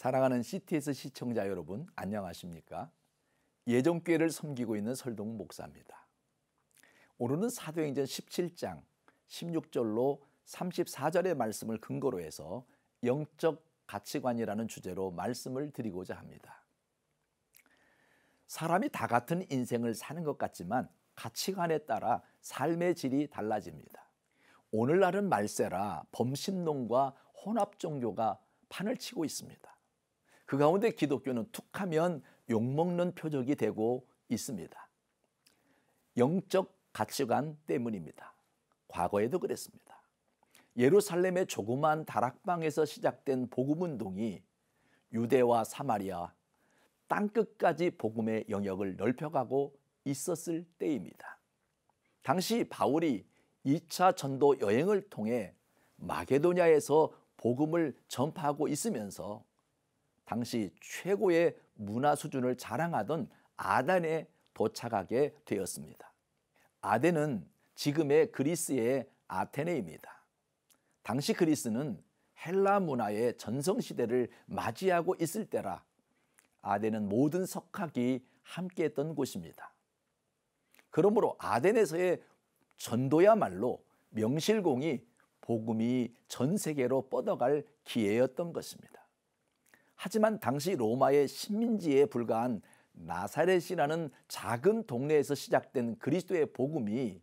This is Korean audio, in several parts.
사랑하는 CTS 시청자 여러분, 안녕하십니까? 예정교회를 섬기고 있는 설동 목사입니다. 오늘은 사도행전 17장 16절로 34절의 말씀을 근거로 해서 영적 가치관이라는 주제로 말씀을 드리고자 합니다. 사람이 다 같은 인생을 사는 것 같지만 가치관에 따라 삶의 질이 달라집니다. 오늘날은 말세라 범신론과 혼합 종교가 판을 치고 있습니다. 그 가운데 기독교는 툭하면 욕먹는 표적이 되고 있습니다. 영적 가치관 때문입니다. 과거에도 그랬습니다. 예루살렘의 조그만 다락방에서 시작된 복음운동이 유대와 사마리아 땅끝까지 복음의 영역을 넓혀가고 있었을 때입니다. 당시 바울이 2차 전도 여행을 통해 마게도냐에서 복음을 전파하고 있으면서 당시 최고의 문화 수준을 자랑하던 아단에 도착하게 되었습니다. 아덴은 지금의 그리스의 아테네입니다. 당시 그리스는 헬라 문화의 전성시대를 맞이하고 있을 때라 아덴은 모든 석학이 함께했던 곳입니다. 그러므로 아덴에서의 전도야말로 명실공히 복음이 전 세계로 뻗어갈 기회였던 것입니다. 하지만 당시 로마의 식민지에 불과한 나사렛이라는 작은 동네에서 시작된 그리스도의 복음이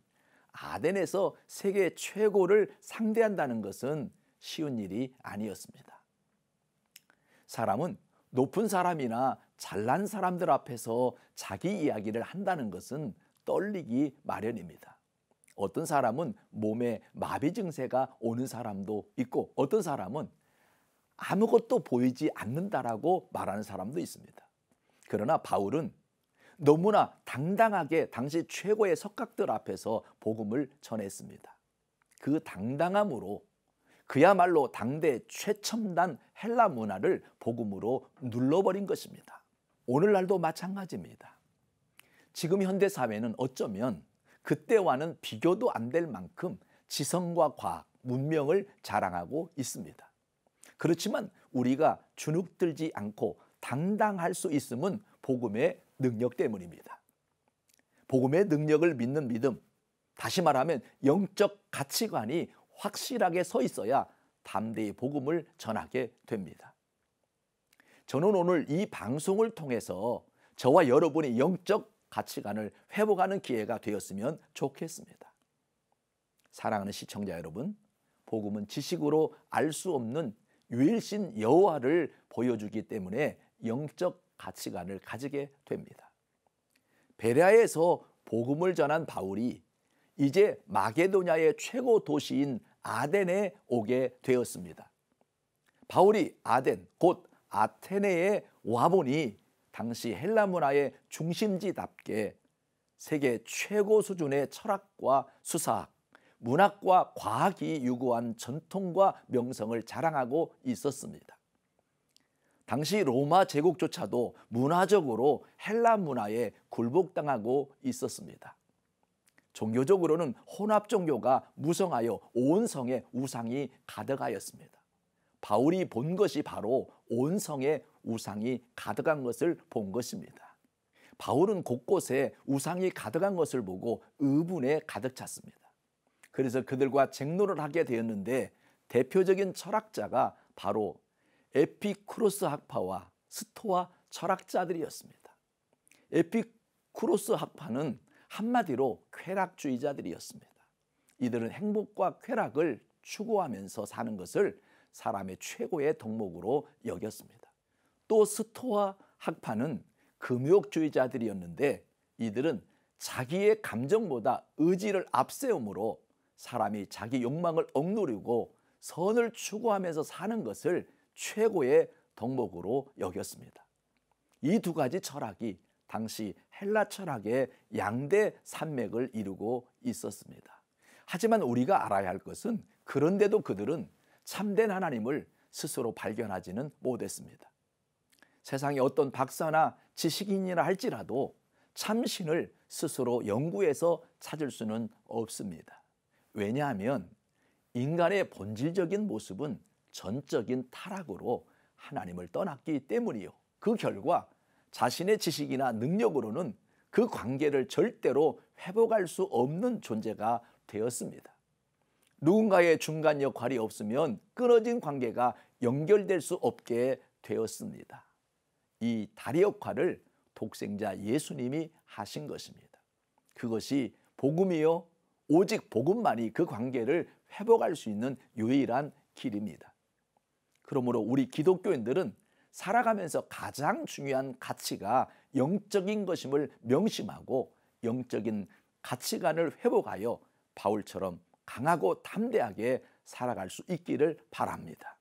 아덴에서 세계 최고를 상대한다는 것은 쉬운 일이 아니었습니다. 사람은 높은 사람이나 잘난 사람들 앞에서 자기 이야기를 한다는 것은 떨리기 마련입니다. 어떤 사람은 몸에 마비 증세가 오는 사람도 있고 어떤 사람은 아무것도 보이지 않는다라고 말하는 사람도 있습니다. 그러나 바울은 너무나 당당하게 당시 최고의 석각들 앞에서 복음을 전했습니다. 그 당당함으로 그야말로 당대 최첨단 헬라 문화를 복음으로 눌러버린 것입니다. 오늘날도 마찬가지입니다. 지금 현대 사회는 어쩌면 그때와는 비교도 안 될 만큼 지성과 과학, 문명을 자랑하고 있습니다. 그렇지만 우리가 주눅들지 않고 당당할 수 있음은 복음의 능력 때문입니다. 복음의 능력을 믿는 믿음, 다시 말하면 영적 가치관이 확실하게 서 있어야 담대히 복음을 전하게 됩니다. 저는 오늘 이 방송을 통해서 저와 여러분의 영적 가치관을 회복하는 기회가 되었으면 좋겠습니다. 사랑하는 시청자 여러분, 복음은 지식으로 알 수 없는 유일신 여호와를 보여주기 때문에 영적 가치관을 가지게 됩니다. 베레아에서 복음을 전한 바울이 이제 마게도냐의 최고 도시인 아덴에 오게 되었습니다. 바울이 아덴 곧 아테네에 와보니 당시 헬라 문화의 중심지답게 세계 최고 수준의 철학과 수사학 문학과 과학이 유구한 전통과 명성을 자랑하고 있었습니다. 당시 로마 제국조차도 문화적으로 헬라 문화에 굴복당하고 있었습니다. 종교적으로는 혼합 종교가 무성하여 온 성에 우상이 가득하였습니다. 바울이 본 것이 바로 온 성에 우상이 가득한 것을 본 것입니다. 바울은 곳곳에 우상이 가득한 것을 보고 의분에 가득 찼습니다. 그래서 그들과 쟁론을 하게 되었는데 대표적인 철학자가 바로 에피쿠로스 학파와 스토아 철학자들이었습니다. 에피쿠로스 학파는 한마디로 쾌락주의자들이었습니다. 이들은 행복과 쾌락을 추구하면서 사는 것을 사람의 최고의 덕목으로 여겼습니다. 또 스토아 학파는 금욕주의자들이었는데 이들은 자기의 감정보다 의지를 앞세움으로 사람이 자기 욕망을 억누르고 선을 추구하면서 사는 것을 최고의 덕목으로 여겼습니다. 이 두 가지 철학이 당시 헬라 철학의 양대 산맥을 이루고 있었습니다. 하지만 우리가 알아야 할 것은 그런데도 그들은 참된 하나님을 스스로 발견하지는 못했습니다. 세상의 어떤 박사나 지식인이라 할지라도 참신을 스스로 연구해서 찾을 수는 없습니다. 왜냐하면 인간의 본질적인 모습은 전적인 타락으로 하나님을 떠났기 때문이요. 그 결과 자신의 지식이나 능력으로는 그 관계를 절대로 회복할 수 없는 존재가 되었습니다. 누군가의 중간 역할이 없으면 끊어진 관계가 연결될 수 없게 되었습니다. 이 다리 역할을 독생자 예수님이 하신 것입니다. 그것이 복음이요 오직 복음만이 그 관계를 회복할 수 있는 유일한 길입니다. 그러므로 우리 기독교인들은 살아가면서 가장 중요한 가치가 영적인 것임을 명심하고 영적인 가치관을 회복하여 바울처럼 강하고 담대하게 살아갈 수 있기를 바랍니다.